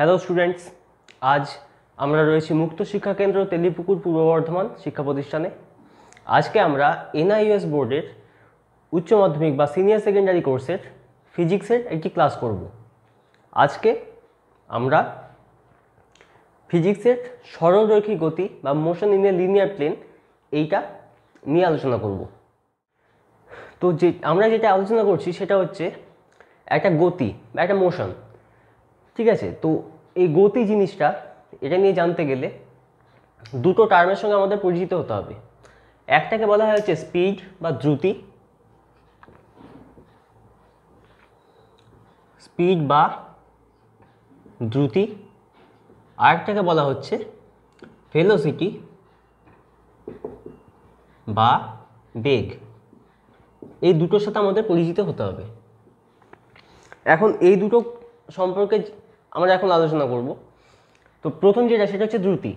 hello students আজ আমরা রয়েছি মুক্ত শিক্ষা কেন্দ্র তেলিপুকুর পূর্ব বর্ধমান শিক্ষা প্রতিষ্ঠানে আজকে আমরা এনআইএস বোর্ডের উচ্চ মাধ্যমিক বা সিনিয়র সেকেন্ডারি কোর্সের ফিজিক্সের একটি ক্লাস করব আজকে আমরা ফিজিক্সের সরলরৈখী গতি বা motion in a linear plane এইটা নিয়ে আলোচনা করব তো যে আমরা যেটা আলোচনা করছি সেটা হচ্ছে একটা গতি বা একটা মোশন ঠিক আছে তো এই গতি জিনিসটা এটা নিয়ে জানতে গেলে দুটো টার্মের সঙ্গে আমাদের পরিচিত হতে হবে একটাকে বলা হয়েছে স্পিড বা দ্রুতি স্পিড বা দ্রুতি আরেকটাকে বলা হচ্ছে ভেলোসিটি বা বেগ এই দুটোর সাথে আমাদের পরিচিত হতে হবে এখন এই দুটো সম্পর্কে আমরা এখন আলোচনা করব তো প্রথম যেটা সেটা হচ্ছে দ্রুতি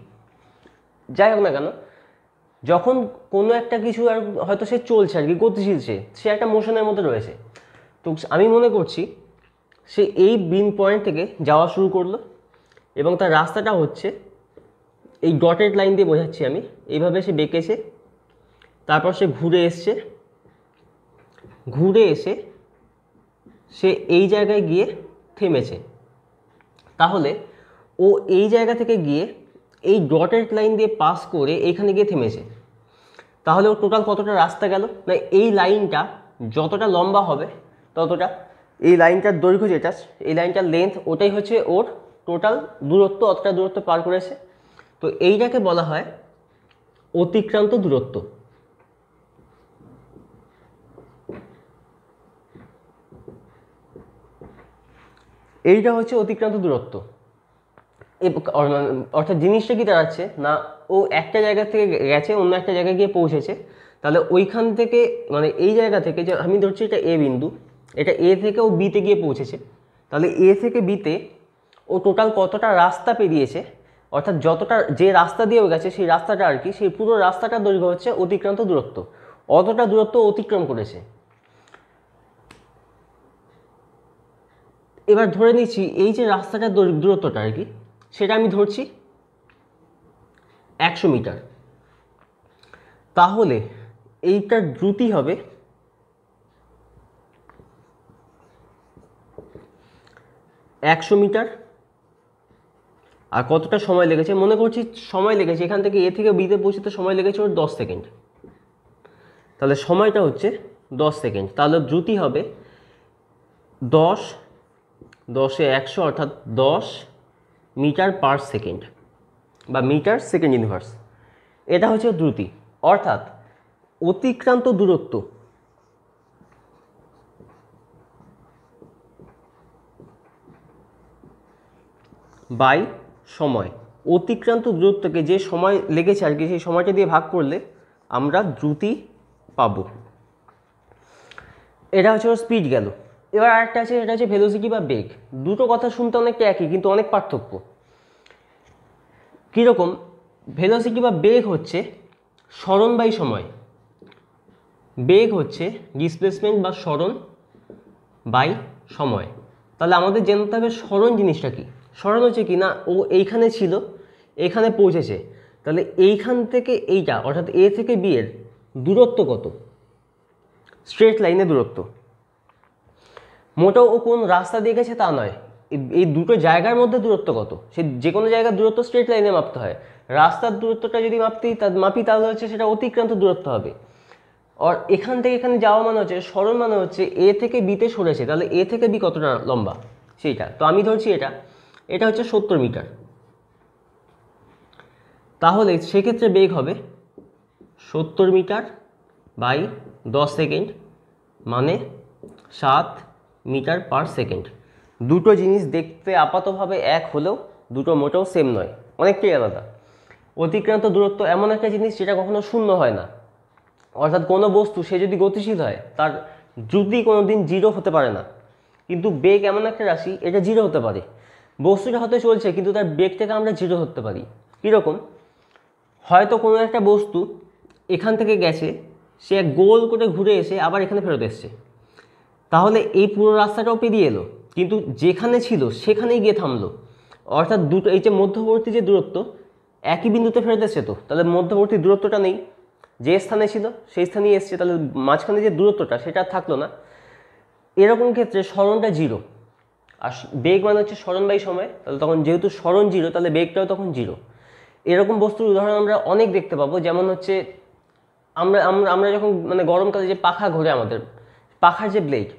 যাই হোক না কেন যখন কোনো একটা কিছু আর হয়তো সে চলছে আর কি গতিশীল সে সে একটা মোশনের মধ্যে রয়েছে তো আমি মনে করছি সে এই বিম পয়েন্ট থেকে যাওয়া শুরু করলো এবং তার রাস্তাটা হচ্ছে এই ডটেড লাইন দিয়ে বোঝাচ্ছি আমি এইভাবে সে বেঁকেছে তারপর সে ঘুরে এসছে ঘুরে এসে সে এই জায়গায় গিয়ে থেমেছে তাহলে ও এই জায়গা থেকে গিয়ে এই ডটেড লাইন দিয়ে পাস করে এখানে গিয়ে থেমেছে তাহলে ও টোটাল কতটা রাস্তা গেল না এই লাইনটা যতটা লম্বা হবে ততটা এই লাইনটার দৈর্ঘ্য যেটা এই লাইনটার লেন্থ ওটাই হচ্ছে ওর টোটাল দূরত্ব অতটা দূরত্ব পার করেছে তো এইটাকে বলা হয় অতিক্রান্ত দূরত্ব এইটা হচ্ছে অতিক্রান্ত দূরত্ব অর্থাৎ জিনিসটা কি দাঁড়াচ্ছে না ও একটা জায়গা থেকে গেছে অন্য একটা জায়গায় গিয়ে পৌঁছেছে তাহলে ওইখান থেকে মানে এই জায়গা থেকে যে আমি ধরছি এটা এ বিন্দু এটা এ থেকে ও বিতে গিয়ে পৌঁছেছে তাহলে এ থেকে বিতে ও টোটাল কতটা রাস্তা পেরিয়েছে অর্থাৎ যতটা যে রাস্তা দিয়ে গেছে সেই রাস্তাটা আর কি সেই পুরো রাস্তাটার দৈর্ঘ্য হচ্ছে অতিক্রান্ত দূরত্ব অতটা দূরত্ব অতিক্রম করেছে এবার ধরে নিচ্ছি এই যে রাস্তাটার দূরত্বটা আর কি সেটা আমি ধরছি একশো মিটার তাহলে এইটার দ্রুতি হবে একশো মিটার আর কতটা সময় লেগেছে মনে করছি সময় লেগেছে এখান থেকে এ থেকে বিতে পৌঁছতে সময় লেগেছে ওর দশ সেকেন্ড তাহলে সময়টা হচ্ছে দশ সেকেন্ড তাহলে দ্রুতি হবে দশ দশে একশো অর্থাৎ দশ মিটার পার সেকেন্ড বা মিটার সেকেন্ড ইউনিভার্স এটা হচ্ছে দ্রুতি অর্থাৎ অতিক্রান্ত দূরত্ব বাই সময় অতিক্রান্ত দূরত্বকে যে সময় লেগেছে আর কি সেই সময়টা দিয়ে ভাগ করলে আমরা দ্রুতি পাব এটা হচ্ছে স্পিড গেল এবার একটা আছে সেটা হচ্ছে ভেলোসিটি বা বেগ দুটো কথা শুনতে অনেকটা একই কিন্তু অনেক পার্থক্য কীরকম ভেলোসিটি বা বেগ হচ্ছে স্মরণ বাই সময় বেগ হচ্ছে ডিসপ্লেসমেন্ট বা স্মরণ বাই সময় তাহলে আমাদের জানতে হবে স্মরণ জিনিসটা কি স্মরণ হচ্ছে কি না ও এইখানে ছিল এখানে পৌঁছেছে তাহলে এইখান থেকে এইটা অর্থাৎ এ থেকে বি এর দূরত্ব কত স্ট্রেট লাইনে দূরত্ব মোটা ও কোন রাস্তা দিয়ে গেছে তা নয় এই দুটো জায়গার মধ্যে দূরত্ব কত সে যে কোনো জায়গার দূরত্ব স্ট্রেট লাইনে মাপতে হয় রাস্তার দূরত্বটা যদি মাপতেই মাপি তাহলে হচ্ছে সেটা অতিক্রান্ত দূরত্ব হবে আর এখান থেকে এখানে যাওয়া মানে হচ্ছে সরল মানে হচ্ছে এ থেকে বিতে সরেছে তাহলে এ থেকে বি কতটা লম্বা সেইটা তো আমি ধরছি এটা এটা হচ্ছে সত্তর মিটার তাহলে সেক্ষেত্রে বেগ হবে সত্তর মিটার বাই দশ সেকেন্ড মানে সাত মিটার পার সেকেন্ড দুটো জিনিস দেখতে আপাতভাবে এক হলেও দুটো মোটেও সেম নয় অনেকটাই আলাদা অতিক্রান্ত দূরত্ব এমন একটা জিনিস যেটা কখনো শূন্য হয় না অর্থাৎ কোনো বস্তু সে যদি গতিশীল হয় তার দ্রুতি কোনো দিন জিরো হতে পারে না কিন্তু বেগ এমন একটা রাশি এটা জিরো হতে পারে বস্তুটা হয়তো চলছে কিন্তু তার বেগটাকে আমরা জিরো ধরতে পারি কীরকম হয়তো কোনো একটা বস্তু এখান থেকে গেছে সে গোল করে ঘুরে এসে আবার এখানে ফেরত এসছে তাহলে এই পুরো রাস্তাটাও পেরিয়ে এলো কিন্তু যেখানে ছিল সেখানেই গিয়ে থামলো অর্থাৎ দুটো এই যে মধ্যবর্তী যে দূরত্ব একই বিন্দুতে ফেরত এসছে তো তাহলে মধ্যবর্তী দূরত্বটা নেই যে স্থানে ছিল সেই স্থানেই এসছে তাহলে মাঝখানে যে দূরত্বটা সেটা থাকলো না এরকম ক্ষেত্রে স্মরণটা জিরো আর বেগ মানে হচ্ছে স্মরণ বাই সময় তাহলে তখন যেহেতু স্মরণ জিরো তাহলে বেগটাও তখন জিরো এরকম বস্তুর উদাহরণ আমরা অনেক দেখতে পাবো যেমন হচ্ছে আমরা আমরা আমরা যখন মানে গরমকালে যে পাখা ঘোরে আমাদের পাখার যে ব্লেড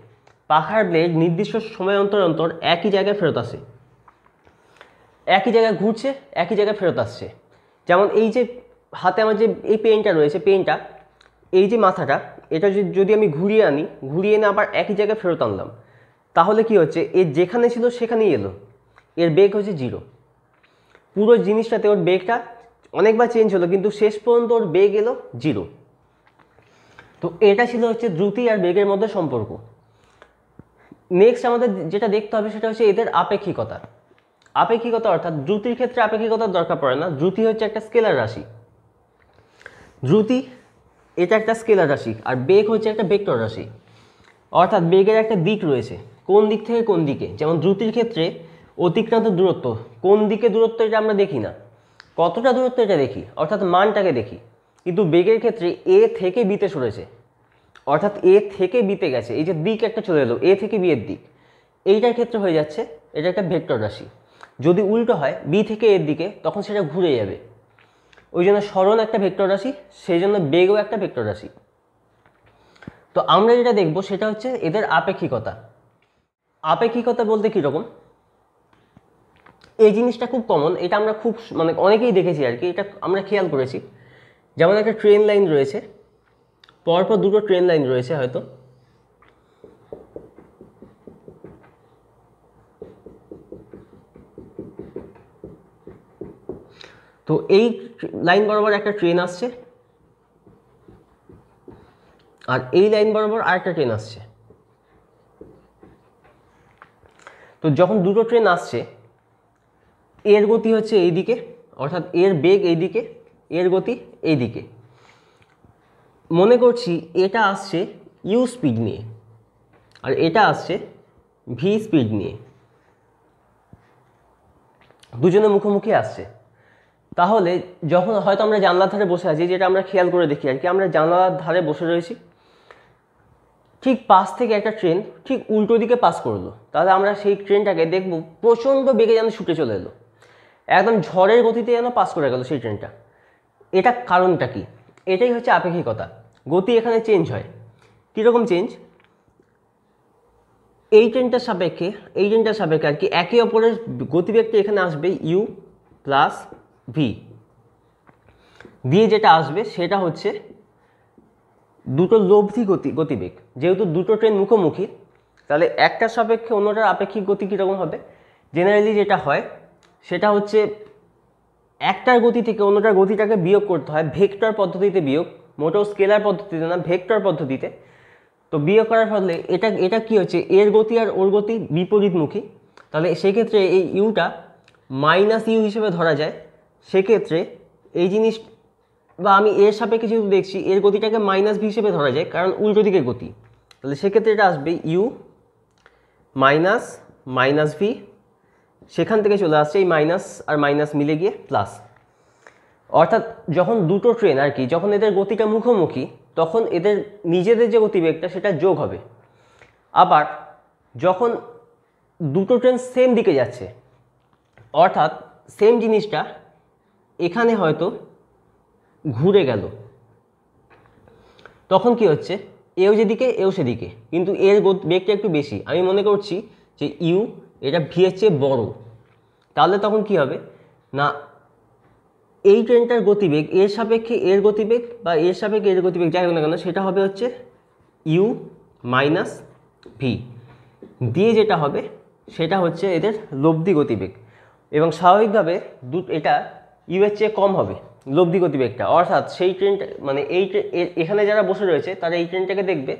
পাখার ব্লেড নির্দিষ্ট সময় অন্তর অন্তর একই জায়গায় ফেরত আসে একই জায়গায় ঘুরছে একই জায়গায় ফেরত আসছে যেমন এই যে হাতে আমার যে এই পেনটা রয়েছে পেনটা এই যে মাথাটা এটা যদি আমি ঘুরিয়ে আনি ঘুরিয়ে এনে আবার একই জায়গায় ফেরত আনলাম তাহলে কি হচ্ছে এর যেখানে ছিল সেখানেই এলো এর বেগ হচ্ছে জিরো পুরো জিনিসটাতে ওর বেগটা অনেকবার চেঞ্জ হলো কিন্তু শেষ পর্যন্ত ওর বেগ এলো জিরো তো এটা ছিল হচ্ছে দ্রুতি আর বেগের মধ্যে সম্পর্ক নেক্সট আমাদের যেটা দেখতে হবে সেটা হচ্ছে এদের আপেক্ষিকতা আপেক্ষিকতা অর্থাৎ দ্রুতির ক্ষেত্রে আপেক্ষিকতার দরকার পড়ে না দ্রুতি হচ্ছে একটা স্কেলার রাশি দ্রুতি এটা একটা স্কেলার রাশি আর বেগ হচ্ছে একটা ভেক্টর রাশি অর্থাৎ বেগের একটা দিক রয়েছে কোন দিক থেকে কোন দিকে যেমন দ্রুতির ক্ষেত্রে অতিক্রান্ত দূরত্ব কোন দিকে দূরত্ব এটা আমরা দেখি না কতটা দূরত্ব এটা দেখি অর্থাৎ মানটাকে দেখি কিন্তু বেগের ক্ষেত্রে এ থেকে বিতে সরেছে অর্থাৎ এ থেকে বিতে গেছে এই যে দিক একটা চলে এলো এ থেকে বি এর দিক এইটার ক্ষেত্রে হয়ে যাচ্ছে এটা একটা ভেক্টর রাশি যদি উল্টো হয় বি থেকে এর দিকে তখন সেটা ঘুরে যাবে ওই জন্য স্মরণ একটা ভেক্টর রাশি সেই জন্য বেগও একটা ভেক্টর রাশি তো আমরা যেটা দেখব সেটা হচ্ছে এদের আপেক্ষিকতা আপেক্ষিকতা বলতে কীরকম এই জিনিসটা খুব কমন এটা আমরা খুব মানে অনেকেই দেখেছি আর কি এটা আমরা খেয়াল করেছি যেমন একটা ট্রেন লাইন রয়েছে পরপর দুটো ট্রেন লাইন রয়েছে হয়তো তো এই লাইন বরাবর একটা ট্রেন আসছে আর এই লাইন বরাবর আরেকটা ট্রেন আসছে তো যখন দুটো ট্রেন আসছে এর গতি হচ্ছে এই দিকে অর্থাৎ এর বেগ এই দিকে এর গতি এই দিকে মনে করছি এটা আসছে ইউ স্পিড নিয়ে আর এটা আসছে ভি স্পিড নিয়ে দুজনে মুখোমুখি আসছে তাহলে যখন হয়তো আমরা জানলার ধারে বসে আছি যেটা আমরা খেয়াল করে দেখি আর কি আমরা জানলার ধারে বসে রয়েছি ঠিক পাশ থেকে একটা ট্রেন ঠিক উল্টো দিকে পাস করলো তাহলে আমরা সেই ট্রেনটাকে দেখব প্রচণ্ড বেগে যেন ছুটে চলে এলো একদম ঝড়ের গতিতে যেন পাস করে গেল সেই ট্রেনটা এটা কারণটা কি এটাই হচ্ছে আপেক্ষিকতা গতি এখানে চেঞ্জ হয় কীরকম চেঞ্জ এই ট্রেনটার সাপেক্ষে এই ট্রেনটার সাপেক্ষে আর কি একে অপরের গতিবেগটা এখানে আসবে ইউ প্লাস ভি দিয়ে যেটা আসবে সেটা হচ্ছে দুটো লব্ধি গতি গতিবেগ যেহেতু দুটো ট্রেন মুখোমুখি তাহলে একটার সাপেক্ষে অন্যটার আপেক্ষিক গতি কীরকম হবে জেনারেলি যেটা হয় সেটা হচ্ছে একটার গতি থেকে অন্যটার গতিটাকে বিয়োগ করতে হয় ভেক্টর পদ্ধতিতে বিয়োগ মোটেও স্কেলার পদ্ধতিতে না ভেক্টর পদ্ধতিতে তো বিয়োগ করার ফলে এটা এটা কি হচ্ছে এর গতি আর ওর গতি বিপরীতমুখী তাহলে সেক্ষেত্রে এই ইউটা মাইনাস ইউ হিসেবে ধরা যায় সেক্ষেত্রে এই জিনিস বা আমি এর সাপেক্ষে যেহেতু দেখছি এর গতিটাকে মাইনাস ভি হিসেবে ধরা যায় কারণ উল্টো দিকে গতি তাহলে সেক্ষেত্রে এটা আসবে ইউ মাইনাস মাইনাস ভি সেখান থেকে চলে আসছে এই মাইনাস আর মাইনাস মিলে গিয়ে প্লাস অর্থাৎ যখন দুটো ট্রেন আর কি যখন এদের গতিটা মুখোমুখি তখন এদের নিজেদের যে গতিবেগটা সেটা যোগ হবে আবার যখন দুটো ট্রেন সেম দিকে যাচ্ছে অর্থাৎ সেম জিনিসটা এখানে হয়তো ঘুরে গেল তখন কি হচ্ছে এও যেদিকে এও সেদিকে কিন্তু এর বেগটা একটু বেশি আমি মনে করছি যে ইউ এটা ভি চেয়ে বড়ো তাহলে তখন কি হবে না এই ট্রেনটার গতিবেগ এর সাপেক্ষে এর গতিবেগ বা এর সাপেক্ষে এর গতিবেগ যাই হোক না কেন সেটা হবে হচ্ছে ইউ মাইনাস ভি দিয়ে যেটা হবে সেটা হচ্ছে এদের লব্ধি গতিবেগ এবং স্বাভাবিকভাবে দু এটা এর চেয়ে কম হবে লব্ধি গতিবেগটা অর্থাৎ সেই ট্রেনটা মানে এই এখানে যারা বসে রয়েছে তারা এই ট্রেনটাকে দেখবে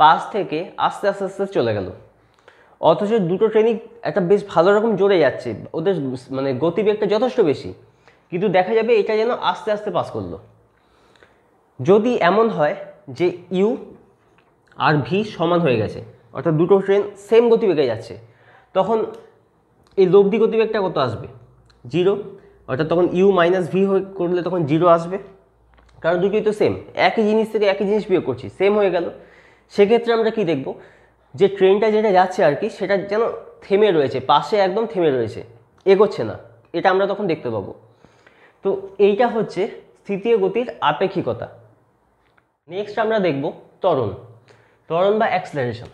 পাশ থেকে আস্তে আস্তে আস্তে চলে গেল অথচ দুটো ট্রেনই একটা বেশ ভালো রকম জোরে যাচ্ছে ওদের মানে গতিবেগটা যথেষ্ট বেশি কিন্তু দেখা যাবে এটা যেন আস্তে আস্তে পাস করলো যদি এমন হয় যে ইউ আর ভি সমান হয়ে গেছে অর্থাৎ দুটো ট্রেন সেম গতিবেগে যাচ্ছে তখন এই লব্ধি গতিবেগটা কত আসবে জিরো অর্থাৎ তখন ইউ মাইনাস ভি হয়ে করলে তখন জিরো আসবে কারণ দুটোই তো সেম একই জিনিস থেকে একই জিনিস বিয়োগ করছি সেম হয়ে গেল সেক্ষেত্রে আমরা কি দেখব যে ট্রেনটা যেটা যাচ্ছে আর কি সেটা যেন থেমে রয়েছে পাশে একদম থেমে রয়েছে এগোচ্ছে না এটা আমরা তখন দেখতে পাবো তো এইটা হচ্ছে স্থিতীয় গতির আপেক্ষিকতা নেক্সট আমরা দেখব তরণ তরণ বা অ্যাক্সেলারেশন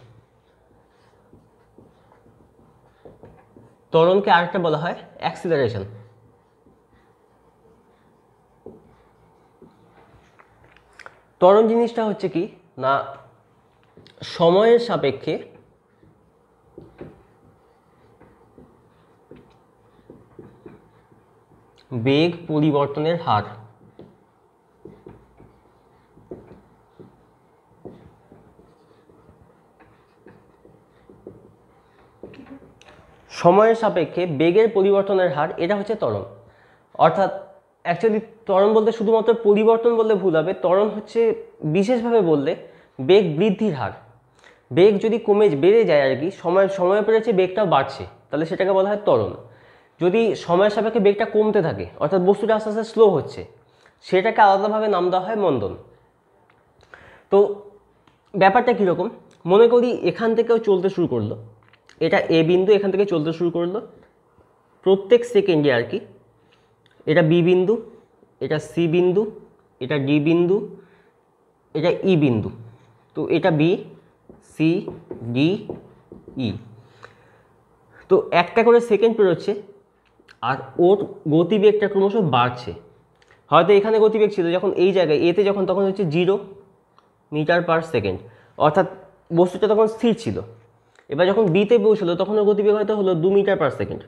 তরণকে আরেকটা বলা হয় অ্যাক্সিলারেশন তরণ জিনিসটা হচ্ছে কি না সময়ের সাপেক্ষে বেগ পরিবর্তনের হার সময়ের সাপেক্ষে বেগের পরিবর্তনের হার এটা হচ্ছে তরণ অর্থাৎ অ্যাকচুয়ালি তরণ বলতে শুধুমাত্র পরিবর্তন বললে ভুল হবে তরণ হচ্ছে বিশেষভাবে বললে বেগ বৃদ্ধির হার বেগ যদি কমে বেড়ে যায় আর কি সময় সময় পেরেছে বেগটা বাড়ছে তাহলে সেটাকে বলা হয় তরণ যদি সময়ের সাপেক্ষে বেগটা কমতে থাকে অর্থাৎ বস্তুটা আস্তে আস্তে স্লো হচ্ছে সেটাকে আলাদাভাবে নাম দেওয়া হয় মন্দন তো ব্যাপারটা কীরকম মনে করি এখান থেকেও চলতে শুরু করলো এটা এ বিন্দু এখান থেকে চলতে শুরু করলো প্রত্যেক সেকেন্ডে আর কি এটা বি বিন্দু এটা সি বিন্দু এটা ডি বিন্দু এটা ই বিন্দু তো এটা বি সি ডি ই তো একটা করে সেকেন্ড পেরোচ্ছে আর ওর গতিবেগটা ক্রমশ বাড়ছে হয়তো এখানে গতিবেগ ছিল যখন এই জায়গায় এতে যখন তখন হচ্ছে জিরো মিটার পার সেকেন্ড অর্থাৎ বস্তুটা তখন স্থির ছিল এবার যখন বিতে পৌঁছলো তখন ওর গতিবেগ হয়তো হলো দু মিটার পার সেকেন্ড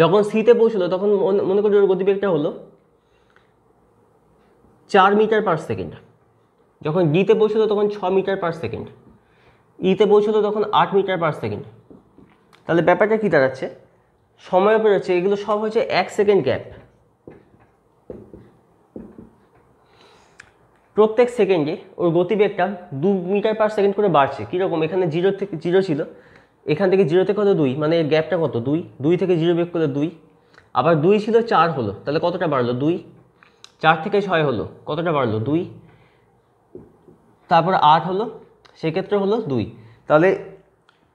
যখন সিতে পৌঁছলো তখন মনে করি ওর গতিবেগটা হলো চার মিটার পার সেকেন্ড যখন ডিতে পৌঁছলো তখন ছ মিটার পার সেকেন্ড ইতে পৌঁছলো তখন আট মিটার পার সেকেন্ড তাহলে ব্যাপারটা কী দাঁড়াচ্ছে সময় বেরোচ্ছে এগুলো সব হচ্ছে এক সেকেন্ড গ্যাপ প্রত্যেক সেকেন্ডে ওর গতিবেগটা দু মিটার পার সেকেন্ড করে বাড়ছে কীরকম এখানে জিরো থেকে জিরো ছিল এখান থেকে জিরোতে কত দুই মানে এর গ্যাপটা কত দুই দুই থেকে জিরো বেগ করলে দুই আবার দুই ছিল চার হলো তাহলে কতটা বাড়লো দুই চার থেকে ছয় হলো কতটা বাড়লো দুই তারপর আট হলো সেক্ষেত্রে হলো দুই তাহলে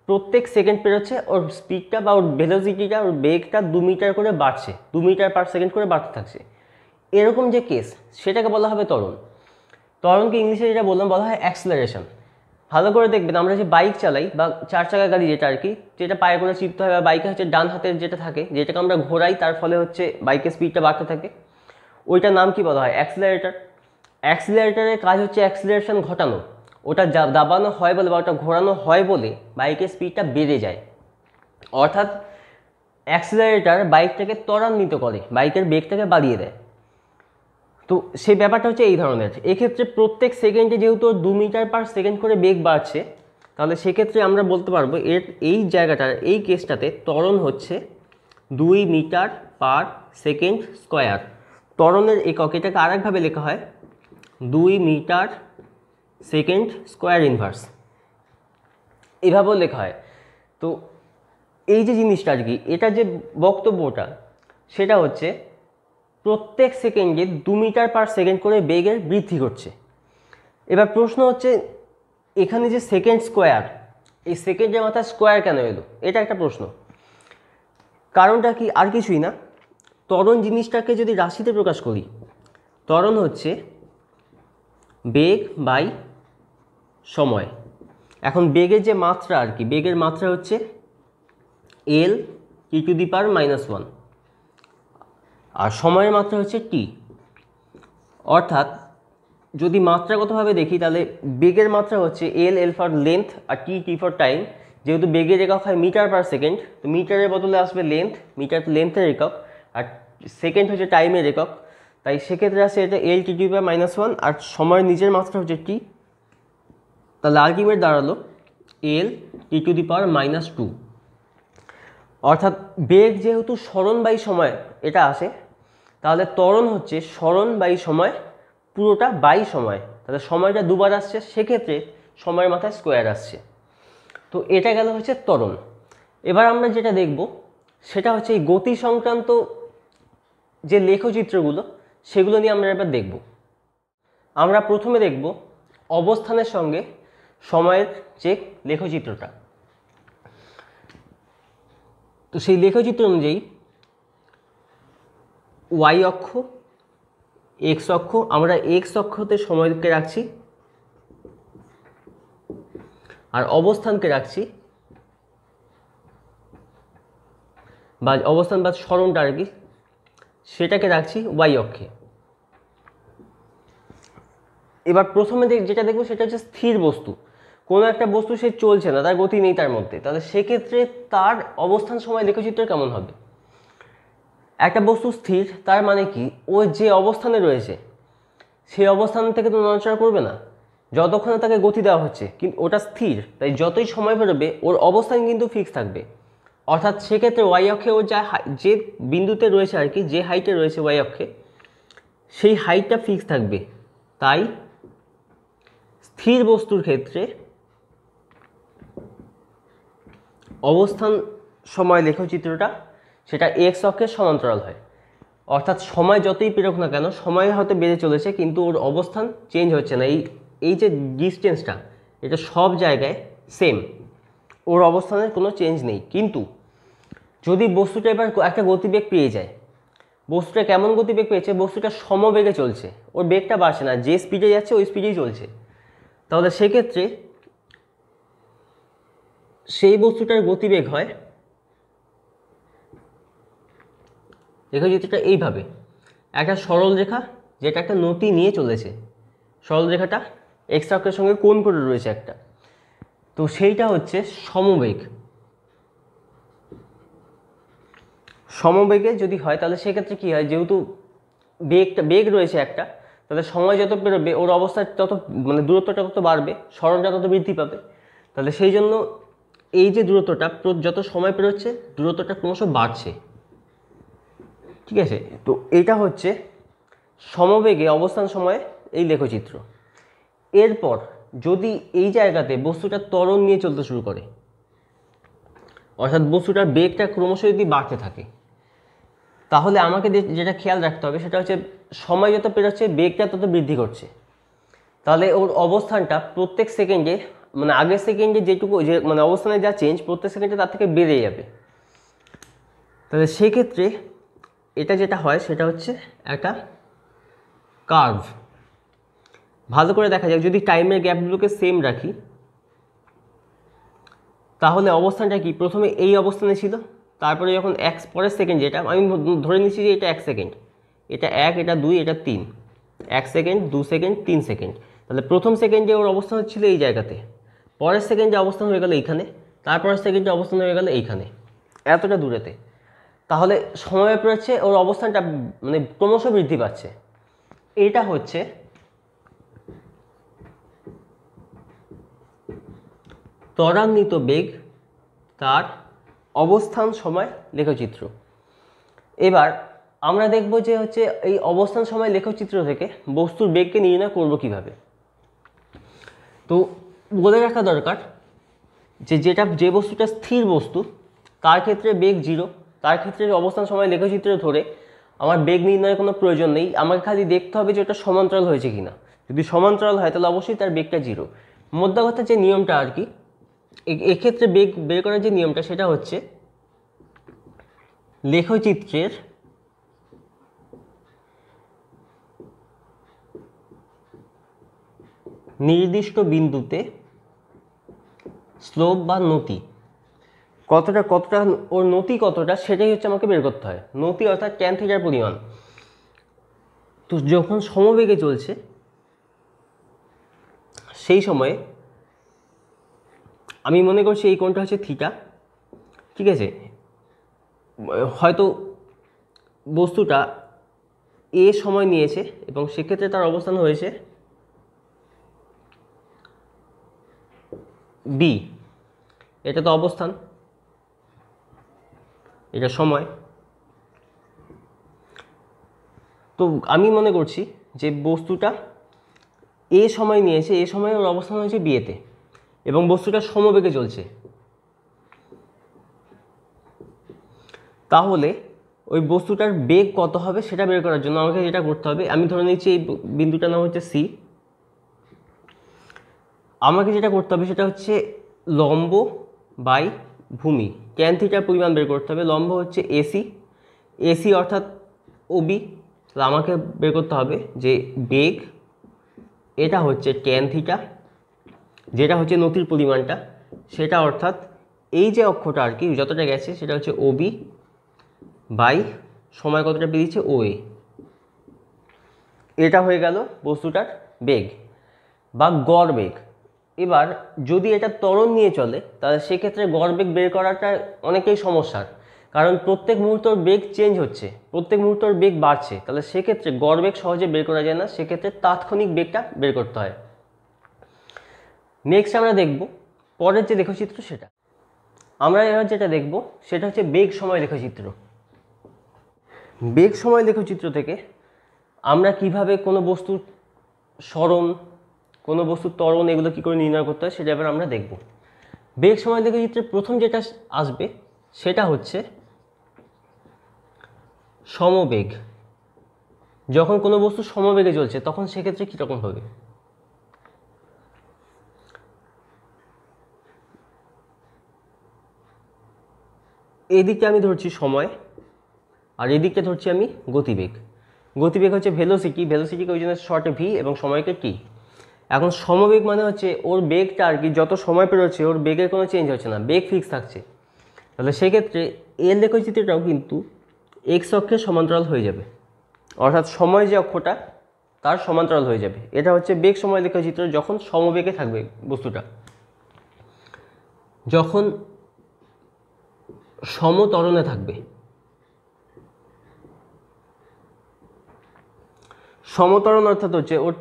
প্রত্যেক সেকেন্ড পেরোচ্ছে ওর স্পিডটা বা ওর ভেলোসিটিটা ওর বেগটা দু মিটার করে বাড়ছে দু মিটার পার সেকেন্ড করে বাড়তে থাকছে এরকম যে কেস সেটাকে বলা হবে তরণ তরণকে ইংলিশে যেটা বললাম বলা হয় অ্যাক্সেলারেশন ভালো করে দেখবেন আমরা যে বাইক চালাই বা চার চাকা গাড়ি যেটা আর কি যেটা পায়ে করে চিপতে হয় বা বাইকে হচ্ছে ডান হাতের যেটা থাকে যেটাকে আমরা ঘোরাই তার ফলে হচ্ছে বাইকের স্পিডটা বাড়তে থাকে ওইটার নাম কি বলা হয় অ্যাক্সিলারেটার অ্যাক্সিলারেটারের কাজ হচ্ছে অ্যাক্সিলারেশন ঘটানো ওটা দাবানো হয় বলে বা ওটা ঘোরানো হয় বলে বাইকের স্পিডটা বেড়ে যায় অর্থাৎ অ্যাক্সিলারেটার বাইকটাকে ত্বরান্বিত করে বাইকের বেগটাকে বাড়িয়ে দেয় তো সেই ব্যাপারটা হচ্ছে এই ধরনের এক্ষেত্রে প্রত্যেক সেকেন্ডে যেহেতু দু মিটার পার সেকেন্ড করে বেগ বাড়ছে তাহলে সেক্ষেত্রে আমরা বলতে পারবো এর এই জায়গাটার এই কেসটাতে ত্বরণ হচ্ছে দুই মিটার পার সেকেন্ড স্কোয়ার ত্বরণের এককে এটাকে আরেকভাবে লেখা হয় দুই মিটার সেকেন্ড স্কোয়ার ইনভার্স এভাবেও লেখা হয় তো এই যে জিনিসটা আর কি এটা যে বক্তব্যটা সেটা হচ্ছে প্রত্যেক সেকেন্ডে দু মিটার পার সেকেন্ড করে বেগের বৃদ্ধি করছে এবার প্রশ্ন হচ্ছে এখানে যে সেকেন্ড স্কোয়ার এই সেকেন্ডের মাথায় স্কোয়ার কেন এলো এটা একটা প্রশ্ন কারণটা কি আর কিছুই না তরণ জিনিসটাকে যদি রাশিতে প্রকাশ করি তরণ হচ্ছে বেগ বাই সময় এখন বেগের যে মাত্রা আর কি বেগের মাত্রা হচ্ছে L T to the power minus one আর সময়ের মাত্রা হচ্ছে টি অর্থাৎ যদি মাত্রাগতভাবে দেখি তাহলে বেগের মাত্রা হচ্ছে এল এল ফর লেন্থ আর টি টি ফর টাইম যেহেতু বেগের একক হয় মিটার পার সেকেন্ড তো মিটারের বদলে আসবে লেন্থ মিটার লেন্থের একক আর সেকেন্ড হচ্ছে টাইমের একক তাই সেক্ষেত্রে আসে এটা এল টি টি পার মাইনাস ওয়ান আর সময়ের নিজের মাত্রা হচ্ছে টি তাহলে আর্গুমেন্ট দাঁড়ালো L E to the power minus two অর্থাৎ বেগ যেহেতু স্মরণ বাই সময় এটা আসে তাহলে ত্বরণ হচ্ছে স্মরণ বাই সময় পুরোটা বাই সময় তাহলে সময়টা দুবার আসছে সেক্ষেত্রে সময়ের মাথায় স্কোয়ার আসছে তো এটা গেল হচ্ছে ত্বরণ এবার আমরা যেটা দেখব সেটা হচ্ছে এই গতি সংক্রান্ত যে লেখচিত্রগুলো সেগুলো নিয়ে আমরা এবার দেখব আমরা প্রথমে দেখব অবস্থানের সঙ্গে সময়ের যে লেখচিত্রটা তো সেই লেখচিত্র অনুযায়ী ওয়াই অক্ষ এক্স অক্ষ আমরা এক্স অক্ষতে সময়কে রাখছি আর অবস্থানকে রাখছি বা অবস্থান বা স্মরণটা আর কি সেটাকে রাখছি ওয়াই অক্ষে এবার প্রথমে যেটা দেখবো সেটা হচ্ছে স্থির বস্তু কোনো একটা বস্তু সে চলছে না তার গতি নেই তার মধ্যে তাহলে সেক্ষেত্রে তার অবস্থান সময় লেখচিত্র কেমন হবে একটা বস্তু স্থির তার মানে কি ও যে অবস্থানে রয়েছে সেই অবস্থান থেকে তো নড়াচড়া করবে না যতক্ষণে তাকে গতি দেওয়া হচ্ছে কিন্তু ওটা স্থির তাই যতই সময় বেরোবে ওর অবস্থান কিন্তু ফিক্স থাকবে অর্থাৎ সেক্ষেত্রে ওয়াই অক্ষে ও যা যে বিন্দুতে রয়েছে আর কি যে হাইটে রয়েছে ওয়াই অক্ষে সেই হাইটটা ফিক্স থাকবে তাই স্থির বস্তুর ক্ষেত্রে অবস্থান সময় লেখচিত্রটা সেটা এক্স অক্ষের সমান্তরাল হয় অর্থাৎ সময় যতই পেরোক না কেন সময় হয়তো বেড়ে চলেছে কিন্তু ওর অবস্থান চেঞ্জ হচ্ছে না এই এই যে ডিস্টেন্সটা এটা সব জায়গায় সেম ওর অবস্থানের কোনো চেঞ্জ নেই কিন্তু যদি বস্তুটা এবার একটা গতিবেগ পেয়ে যায় বস্তুটা কেমন গতিবেগ পেয়েছে বস্তুটা সমবেগে চলছে ওর বেগটা বাড়ছে না যে স্পিডে যাচ্ছে ওই স্পিডেই চলছে তাহলে সেক্ষেত্রে সেই বস্তুটার গতিবেগ হয় যেটা এইভাবে একটা সরল রেখা যেটা একটা নতি নিয়ে চলেছে সরল রেখাটা এক্স সঙ্গে কোণ করে রয়েছে একটা তো সেইটা হচ্ছে সমবেগ সমবেগে যদি হয় তাহলে সেক্ষেত্রে কী হয় যেহেতু বেগটা বেগ রয়েছে একটা তাহলে সময় যত বেরোবে ওর অবস্থা তত মানে দূরত্বটা তত বাড়বে সরলটা তত বৃদ্ধি পাবে তাহলে সেই জন্য এই যে দূরত্বটা যত সময় পেরোচ্ছে দূরত্বটা ক্রমশ বাড়ছে ঠিক আছে তো এটা হচ্ছে সমবেগে অবস্থান সময়ে এই লেখচিত্র এরপর যদি এই জায়গাতে বস্তুটা ত্বরণ নিয়ে চলতে শুরু করে অর্থাৎ বস্তুটার বেগটা ক্রমশ যদি বাড়তে থাকে তাহলে আমাকে যেটা খেয়াল রাখতে হবে সেটা হচ্ছে সময় যত পেরোচ্ছে বেগটা তত বৃদ্ধি করছে তাহলে ওর অবস্থানটা প্রত্যেক সেকেন্ডে মানে আগের সেকেন্ডে যেটুকু যে মানে অবস্থানে যা চেঞ্জ প্রত্যেক সেকেন্ডে তার থেকে বেড়ে যাবে তাহলে সেক্ষেত্রে এটা যেটা হয় সেটা হচ্ছে একটা কার্ভ ভালো করে দেখা যাক যদি টাইমের গ্যাপগুলোকে সেম রাখি তাহলে অবস্থানটা কি প্রথমে এই অবস্থানে ছিল তারপরে যখন এক পরের সেকেন্ড যেটা আমি ধরে নিচ্ছি যে এটা এক সেকেন্ড এটা এক এটা দুই এটা তিন এক সেকেন্ড দু সেকেন্ড তিন সেকেন্ড তাহলে প্রথম সেকেন্ডে ওর অবস্থান হচ্ছিল এই জায়গাতে পরের সেকেন্ডে অবস্থান হয়ে গেল এইখানে তারপরের সেকেন্ডে অবস্থান হয়ে গেল এইখানে এতটা দূরেতে তাহলে সময় পেয়েছে ওর অবস্থানটা মানে ক্রমশ বৃদ্ধি পাচ্ছে এটা হচ্ছে ত্বরান্বিত বেগ তার অবস্থান সময় লেখচিত্র এবার আমরা দেখব যে হচ্ছে এই অবস্থান সময় লেখচিত্র থেকে বস্তুর বেগকে নির্ণয় করব কিভাবে তো বলে রাখা দরকার যে যেটা যে বস্তুটা স্থির বস্তু তার ক্ষেত্রে বেগ জিরো তার ক্ষেত্রে অবস্থান সময় লেখচিত্র ধরে আমার বেগ নির্ণয়ের কোনো প্রয়োজন নেই আমাকে খালি দেখতে হবে যে ওটা সমান্তরাল হয়েছে কিনা যদি সমান্তরাল হয় তাহলে অবশ্যই তার বেগটা জিরো মোদ্দা কথা যে নিয়মটা আর কি এক্ষেত্রে বেগ বের করার যে নিয়মটা সেটা হচ্ছে লেখচিত্রের নির্দিষ্ট বিন্দুতে স্লোপ বা নতি কতটা কতটা ওর নতি কতটা সেটাই হচ্ছে আমাকে বের করতে হয় নতি অর্থাৎ ট্যান থিটার পরিমাণ তো যখন সমবেগে চলছে সেই সময়ে আমি মনে করছি এই কোণটা হচ্ছে থিটা ঠিক আছে হয়তো বস্তুটা এ সময় নিয়েছে এবং সেক্ষেত্রে তার অবস্থান হয়েছে বি এটা তো অবস্থান এটা সময় তো আমি মনে করছি যে বস্তুটা এ সময় নিয়েছে এ সময় ওর অবস্থান হয়েছে বিয়েতে এবং বস্তুটা সমবেগে চলছে তাহলে ওই বস্তুটার বেগ কত হবে সেটা বের করার জন্য আমাকে যেটা করতে হবে আমি ধরে নিচ্ছি এই বিন্দুটার নাম হচ্ছে সি আমাকে যেটা করতে হবে সেটা হচ্ছে লম্ব বাই ভূমি ট্যান থিটার পরিমাণ বের করতে হবে লম্ব হচ্ছে এসি এসি অর্থাৎ ওবি তাহলে আমাকে বের করতে হবে যে বেগ এটা হচ্ছে ট্যান থিটা যেটা হচ্ছে নথির পরিমাণটা সেটা অর্থাৎ এই যে অক্ষটা আর কি যতটা গেছে সেটা হচ্ছে ওবি বাই সময় কতটা বেরিয়েছে ও এটা হয়ে গেল বস্তুটার বেগ বা গড় বেগ এবার যদি এটা ত্বরণ নিয়ে চলে তাহলে সেক্ষেত্রে গড় বেগ বের করাটা অনেকেই সমস্যার কারণ প্রত্যেক মুহূর্তর বেগ চেঞ্জ হচ্ছে প্রত্যেক মুহূর্তর বেগ বাড়ছে তাহলে সেক্ষেত্রে গড় বেগ সহজে বের করা যায় না সেক্ষেত্রে তাৎক্ষণিক বেগটা বের করতে হয় নেক্সট আমরা দেখব পরের যে লেখচিত্র সেটা আমরা এবার যেটা দেখব সেটা হচ্ছে বেগ সময় লেখচিত্র বেগ সময় লেখচিত্র থেকে আমরা কিভাবে কোনো বস্তুর সরণ কোনো বস্তুর ত্বরণ এগুলো কী করে নির্ণয় করতে হয় সেটা এবার আমরা দেখব বেগ সময় দেখে চিত্রে প্রথম যেটা আসবে সেটা হচ্ছে সমবেগ যখন কোনো বস্তু সমবেগে চলছে তখন সেক্ষেত্রে কীরকম হবে এদিকে আমি ধরছি সময় আর এদিকে ধরছি আমি গতিবেগ গতিবেগ হচ্ছে ভেলোসিটি ভেলোসিটিকে ওই জন্য শর্টে ভি এবং সময়কে টি এখন সমবেগ মানে হচ্ছে ওর বেগটা আর কি যত সময় পেরোচ্ছে ওর বেগের কোনো চেঞ্জ হচ্ছে না বেগ ফিক্স থাকছে তাহলে সেক্ষেত্রে এর লেখচিত্রটাও কিন্তু এক্স অক্ষের সমান্তরাল হয়ে যাবে অর্থাৎ সময় যে অক্ষটা তার সমান্তরাল হয়ে যাবে এটা হচ্ছে বেগ সময় লেখচিত্র যখন সমবেগে থাকবে বস্তুটা যখন সমতরণে থাকবে সমতরণ অর্থাৎ হচ্ছে ওর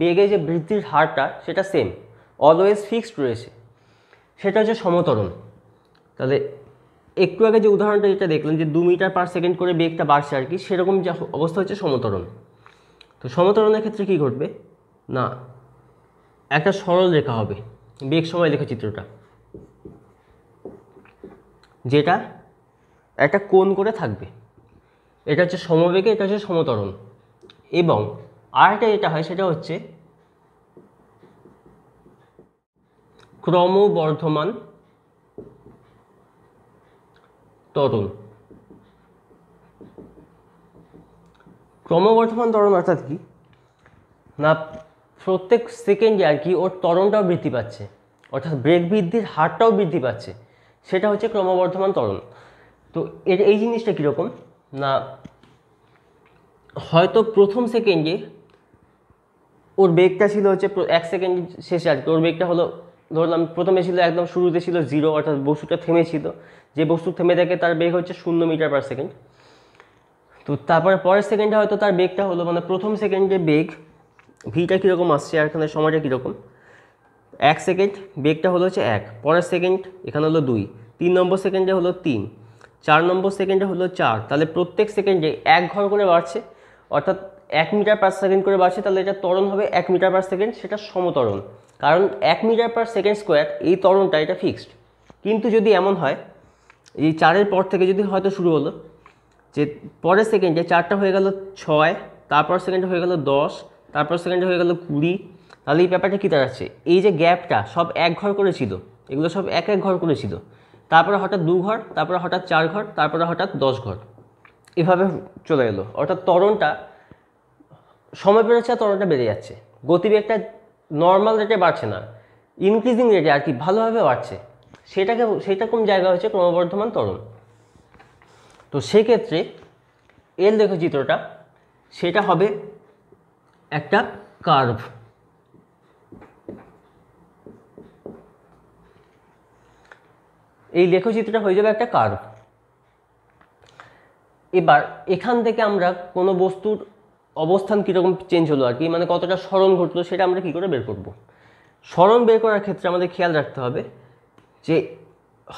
বেগে যে বৃদ্ধির হারটা সেটা সেম অলওয়েজ ফিক্সড রয়েছে সেটা হচ্ছে সমতরণ তাহলে একটু আগে যে উদাহরণটা যেটা দেখলাম যে দু মিটার পার সেকেন্ড করে বেগটা বাড়ছে আর কি সেরকম যে অবস্থা হচ্ছে সমতরণ তো সমতরণের ক্ষেত্রে কি ঘটবে না একটা সরল রেখা হবে বেগ সময় লেখা চিত্রটা যেটা একটা কোণ করে থাকবে এটা হচ্ছে সমবেগে এটা হচ্ছে সমতরণ এবং আরেকটা যেটা হয় সেটা হচ্ছে ক্রমবর্ধমান তরুণ ক্রমবর্ধমান ত্বরণ অর্থাৎ কি না প্রত্যেক সেকেন্ডে আর কি ওর তরণটাও বৃদ্ধি পাচ্ছে অর্থাৎ ব্রেক বৃদ্ধির হারটাও বৃদ্ধি পাচ্ছে সেটা হচ্ছে ক্রমবর্ধমান তরণ তো এর এই জিনিসটা কীরকম না হয়তো প্রথম সেকেন্ডে ওর বেগটা ছিল হচ্ছে এক সেকেন্ড শেষে আর কি ওর বেগটা হলো ধরলাম প্রথমে ছিল একদম শুরুতে ছিল জিরো অর্থাৎ বস্তুটা থেমেছিল যে বস্তু থেমে থাকে তার বেগ হচ্ছে শূন্য মিটার পার সেকেন্ড তো তারপরে পরের সেকেন্ডে হয়তো তার বেগটা হলো মানে প্রথম সেকেন্ডে বেগ ভিটা কীরকম আসছে আর এখানে সময়টা কীরকম এক সেকেন্ড বেগটা হলো হচ্ছে এক পরের সেকেন্ড এখানে হলো দুই তিন নম্বর সেকেন্ডে হলো তিন চার নম্বর সেকেন্ডে হলো চার তাহলে প্রত্যেক সেকেন্ডে এক ঘর করে বাড়ছে অর্থাৎ এক মিটার পার সেকেন্ড করে বাড়ছে তাহলে এটা ত্বরণ হবে এক মিটার পার সেকেন্ড সেটা সমতরণ কারণ এক মিটার পার সেকেন্ড স্কোয়ার এই ত্বরণটা এটা ফিক্সড কিন্তু যদি এমন হয় এই চারের পর থেকে যদি হয়তো শুরু হলো যে পরের সেকেন্ডে চারটা হয়ে গেল ছয় তারপর সেকেন্ডে হয়ে গেল দশ তারপর সেকেন্ডে হয়ে গেল কুড়ি তাহলে এই ব্যাপারটা কী দাঁড়াচ্ছে এই যে গ্যাপটা সব এক ঘর করেছিল এগুলো সব এক এক ঘর করেছিল তারপরে হঠাৎ দু ঘর তারপরে হঠাৎ চার ঘর তারপরে হঠাৎ দশ ঘর এভাবে চলে এলো অর্থাৎ তরণটা সময় পেরোচ্ছে তরলটা বেড়ে যাচ্ছে গতিবেগটা নর্মাল রেটে বাড়ছে না ইনক্রিজিং রেটে আর কি ভালোভাবে বাড়ছে সেটাকে সেটা কোন জায়গা হচ্ছে ক্রমবর্ধমান তরল তো সেক্ষেত্রে এর দেখো চিত্রটা সেটা হবে একটা কার্ভ এই লেখচিত্রটা হয়ে যাবে একটা কার্ভ এবার এখান থেকে আমরা কোনো বস্তুর অবস্থান কীরকম চেঞ্জ হলো আর কি মানে কতটা স্মরণ ঘটলো সেটা আমরা কী করে বের করব স্মরণ বের করার ক্ষেত্রে আমাদের খেয়াল রাখতে হবে যে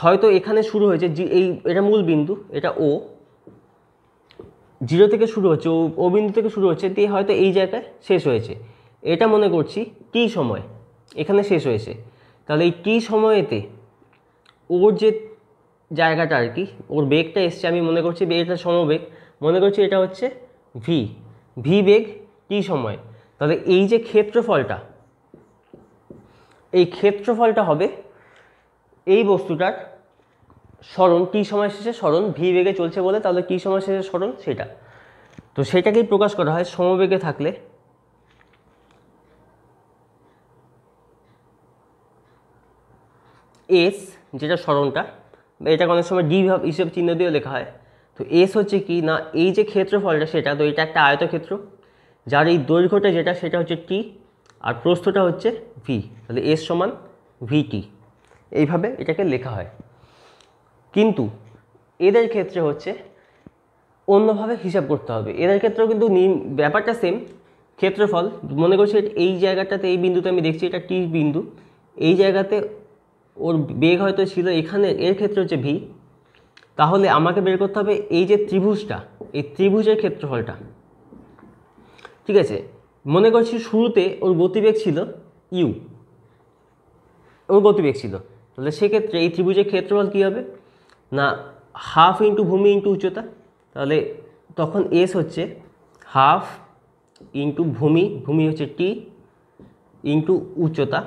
হয়তো এখানে শুরু হয়েছে এই এটা মূল বিন্দু এটা ও জিরো থেকে শুরু হচ্ছে ও ও বিন্দু থেকে শুরু হচ্ছে দিয়ে হয়তো এই জায়গায় শেষ হয়েছে এটা মনে করছি টি সময় এখানে শেষ হয়েছে তাহলে এই টি সময়েতে ওর যে জায়গাটা আর কি ওর বেগটা এসছে আমি মনে করছি বেগটা সমবেগ মনে করছি এটা হচ্ছে ভি ভি বেগ টি সময় তাহলে এই যে ক্ষেত্রফলটা এই ক্ষেত্রফলটা হবে এই বস্তুটার স্মরণ টি সময় শেষে স্মরণ ভি বেগে চলছে বলে তাহলে টি সময় শেষে স্মরণ সেটা তো সেটাকেই প্রকাশ করা হয় সমবেগে থাকলে এস যেটা স্মরণটা এটাকে অনেক সময় ডি হিসেবে e চিহ্ন দিয়েও লেখা হয় তো এস হচ্ছে কি না এই যে ক্ষেত্রফলটা সেটা তো এটা একটা আয়তক্ষেত্র যার এই দৈর্ঘ্যটা যেটা সেটা হচ্ছে টি আর প্রস্থটা হচ্ছে ভি তাহলে এস সমান ভিটি এইভাবে এটাকে লেখা হয় কিন্তু এদের ক্ষেত্রে হচ্ছে অন্যভাবে হিসাব করতে হবে এদের ক্ষেত্রেও কিন্তু ব্যাপারটা সেম ক্ষেত্রফল মনে করছি এই জায়গাটাতে এই বিন্দুতে আমি দেখছি এটা টি বিন্দু এই জায়গাতে ওর বেগ হয়তো ছিল এখানে এর ক্ষেত্রে হচ্ছে ভি তাহলে আমাকে বের করতে হবে এই যে ত্রিভুজটা এই ত্রিভুজের ক্ষেত্রফলটা ঠিক আছে মনে করছি শুরুতে ওর গতিবেগ ছিল ইউ ওর গতিবেগ ছিল তাহলে সেক্ষেত্রে এই ত্রিভুজের ক্ষেত্রফল কী হবে না হাফ ইন্টু ভূমি ইন্টু উচ্চতা তাহলে তখন এস হচ্ছে হাফ ইন্টু ভূমি ভূমি হচ্ছে টি ইন্টু উচ্চতা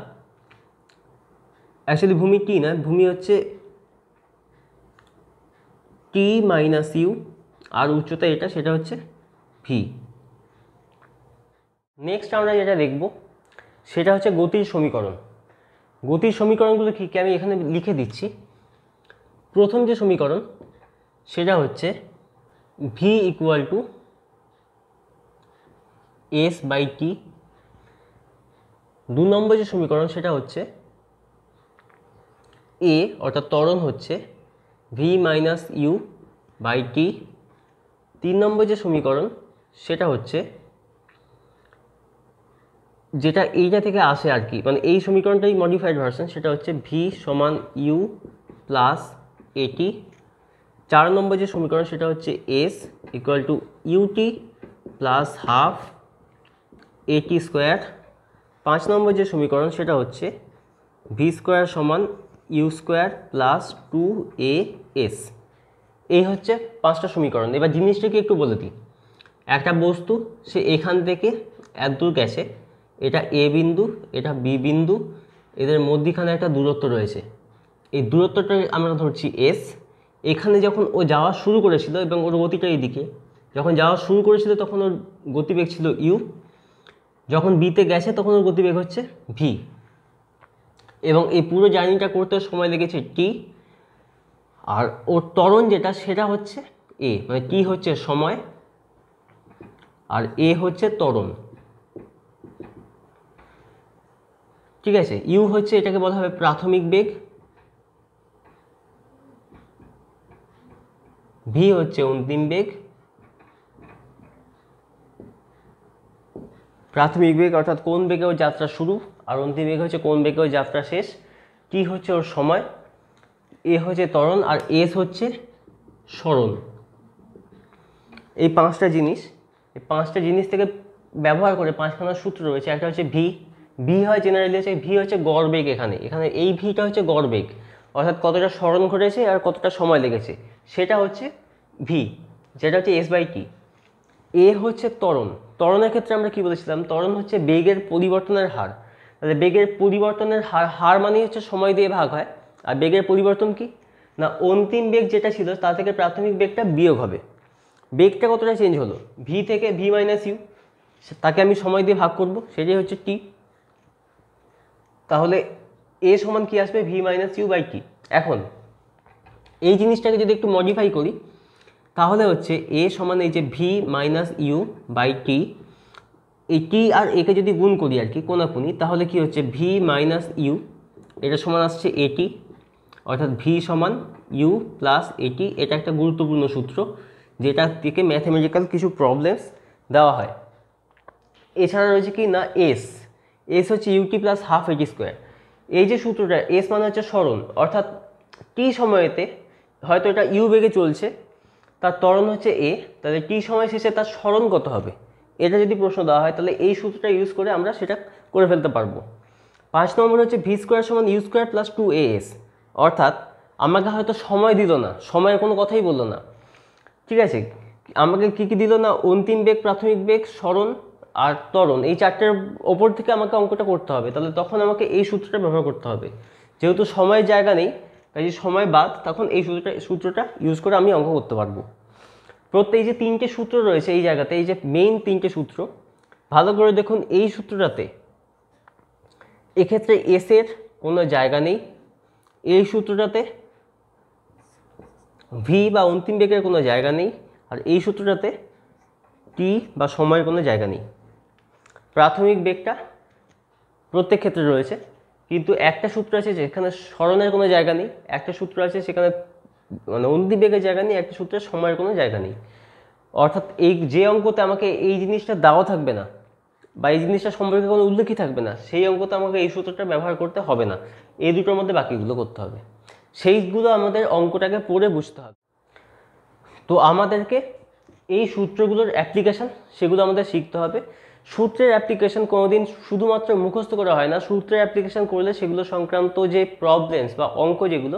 অ্যাকচুয়ালি ভূমি টি না ভূমি হচ্ছে টি মাইনাস ইউ আর উচ্চতা এটা সেটা হচ্ছে ভি নেক্সট আমরা যেটা দেখব সেটা হচ্ছে গতির সমীকরণ গতির সমীকরণগুলো কী কী আমি এখানে লিখে দিচ্ছি প্রথম যে সমীকরণ সেটা হচ্ছে V equal to S by T দু নম্বর যে সমীকরণ সেটা হচ্ছে এ অর্থাৎ ত্বরণ হচ্ছে V minus U by T তিন নম্বর যে সমীকরণ সেটা হচ্ছে যেটা এইটা থেকে আসে আর কি মানে এই সমীকরণটাই মডিফাইড ভার্সন সেটা হচ্ছে ভি সমান ইউ প্লাস এটি চার নম্বর যে সমীকরণ সেটা হচ্ছে S equal to U T plus half A T square পাঁচ নম্বর যে সমীকরণ সেটা হচ্ছে ভি স্কোয়ার সমান U square plus two A S এই হচ্ছে পাঁচটা সমীকরণ এবার জিনিসটাকে একটু বলে দিই একটা বস্তু সে এখান থেকে এক দূর গেছে এটা এ বিন্দু এটা বি বিন্দু এদের মধ্যখানে একটা দূরত্ব রয়েছে এই দূরত্বটা আমরা ধরছি এস এখানে যখন ও যাওয়া শুরু করেছিল এবং ওর গতিটা এইদিকে যখন যাওয়া শুরু করেছিল তখন ওর গতিবেগ ছিল ইউ যখন বিতে গেছে তখন ওর গতিবেগ হচ্ছে ভি এবং এই পুরো জার্নিটা করতে সময় লেগেছে টি আর ওর তরণ যেটা সেটা হচ্ছে এ মানে টি হচ্ছে সময় আর এ হচ্ছে তরণ ঠিক আছে ইউ হচ্ছে এটাকে বলা হবে প্রাথমিক বেগ ভি হচ্ছে অন্তিম বেগ প্রাথমিক বেগ অর্থাৎ কোন বেগে ও যাত্রা শুরু আর অন্তিম বেগ হচ্ছে কোন বেগে ওই যাত্রা শেষ টি হচ্ছে ওর সময় এ হচ্ছে ত্বরণ আর এস হচ্ছে সরণ এই পাঁচটা জিনিস এই পাঁচটা জিনিস থেকে ব্যবহার করে পাঁচখানা সূত্র রয়েছে একটা হচ্ছে ভি ভি হয় জেনারেলি হচ্ছে ভি হচ্ছে গড়বেগ এখানে এখানে এই ভিটা হচ্ছে গড়বেগ অর্থাৎ কতটা স্মরণ ঘটেছে আর কতটা সময় লেগেছে সেটা হচ্ছে ভি যেটা হচ্ছে এস বাই টি এ হচ্ছে ত্বরণ ত্বরণের ক্ষেত্রে আমরা কি বলেছিলাম তরণ হচ্ছে বেগের পরিবর্তনের হার তাহলে বেগের পরিবর্তনের হার হার মানেই হচ্ছে সময় দিয়ে ভাগ হয় আর বেগের পরিবর্তন কি না অন্তিম বেগ যেটা ছিল তা থেকে প্রাথমিক বেগটা বিয়োগ হবে বেগটা কতটা চেঞ্জ হলো ভি থেকে ভি মাইনাস ইউ তাকে আমি সময় দিয়ে ভাগ করব সেটাই হচ্ছে টি তাহলে এ সমান কি আসবে V minus U by T এখন এই জিনিসটাকে যদি একটু মডিফাই করি তাহলে হচ্ছে এ সমান এই যে V minus U by T এই টি আর একে যদি গুণ করি আর কি কোনাকুনি তাহলে কি হচ্ছে ভি মাইনাস ইউ এটা সমান আসছে এটি অর্থাৎ ভি সমান ইউ প্লাস এটি এটা একটা গুরুত্বপূর্ণ সূত্র যেটা থেকে ম্যাথামেটিক্যাল কিছু প্রবলেমস দেওয়া হয় এছাড়া রয়েছে কি না এস এস হচ্ছে U T plus half A T square এই যে সূত্রটা এস মানে হচ্ছে সরণ অর্থাৎ টি সময়েতে হয়তো এটা ইউ বেগে চলছে তার ত্বরণ হচ্ছে এ তাহলে টি সময় শেষে তার সরণ কত হবে এটা যদি প্রশ্ন দেওয়া হয় তাহলে এই সূত্রটা ইউজ করে আমরা সেটা করে ফেলতে পারবো পাঁচ নম্বর হচ্ছে ভি স্কোয়ার সমান U square plus two A S অর্থাৎ আমাকে হয়তো সময় দিল না সময়ের কোনো কথাই বললো না ঠিক আছে আমাকে কী কী দিল না অন্তিম বেগ প্রাথমিক বেগ স্মরণ আর ত্বরণ এই চারটের ওপর থেকে আমাকে অঙ্কটা করতে হবে তাহলে তখন আমাকে এই সূত্রটা ব্যবহার করতে হবে যেহেতু সময়ের জায়গা নেই কাজে সময় বাদ তখন এই সূত্রটা সূত্রটা ইউজ করে আমি অঙ্ক করতে পারবো প্রত্যেক এই যে তিনটে সূত্র রয়েছে এই জায়গাতে এই যে মেইন তিনটে সূত্র ভালো করে দেখুন এই সূত্রটাতে এক্ষেত্রে এসের কোনো জায়গা নেই এই সূত্রটাতে ভি বা অন্তিম বেগের কোনো জায়গা নেই আর এই সূত্রটাতে টি বা সময়ের কোনো জায়গা নেই প্রাথমিক বেগটা প্রত্যেক ক্ষেত্রে রয়েছে কিন্তু একটা সূত্র আছে যেখানে স্মরণের কোনো জায়গা নেই একটা সূত্র আছে সেখানে মানে অন্তিবেগের জায়গা নেই একটা সূত্রের সময়ের কোনো জায়গা নেই অর্থাৎ এই যে অঙ্কতে আমাকে এই জিনিসটা দেওয়া থাকবে না বা এই জিনিসটা সম্পর্কে কোনো উল্লেখই থাকবে না সেই অঙ্কতে আমাকে এই সূত্রটা ব্যবহার করতে হবে না এই দুটোর মধ্যে বাকিগুলো করতে হবে সেইগুলো আমাদের অঙ্কটাকে পড়ে বুঝতে হবে তো আমাদেরকে এই সূত্রগুলোর অ্যাপ্লিকেশান সেগুলো আমাদের শিখতে হবে সূত্রের অ্যাপ্লিকেশান কোনোদিন শুধুমাত্র মুখস্থ করা হয় না সূত্রের অ্যাপ্লিকেশান করলে সেগুলো সংক্রান্ত যে প্রবলেমস বা অঙ্ক যেগুলো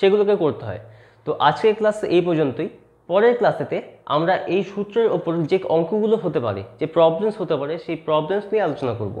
সেগুলোকে করতে হয় তো আজকের ক্লাস এই পর্যন্তই পরের ক্লাসেতে আমরা এই সূত্রের ওপর যে অঙ্কগুলো হতে পারে যে প্রবলেমস হতে পারে সেই প্রবলেমস নিয়ে আলোচনা করব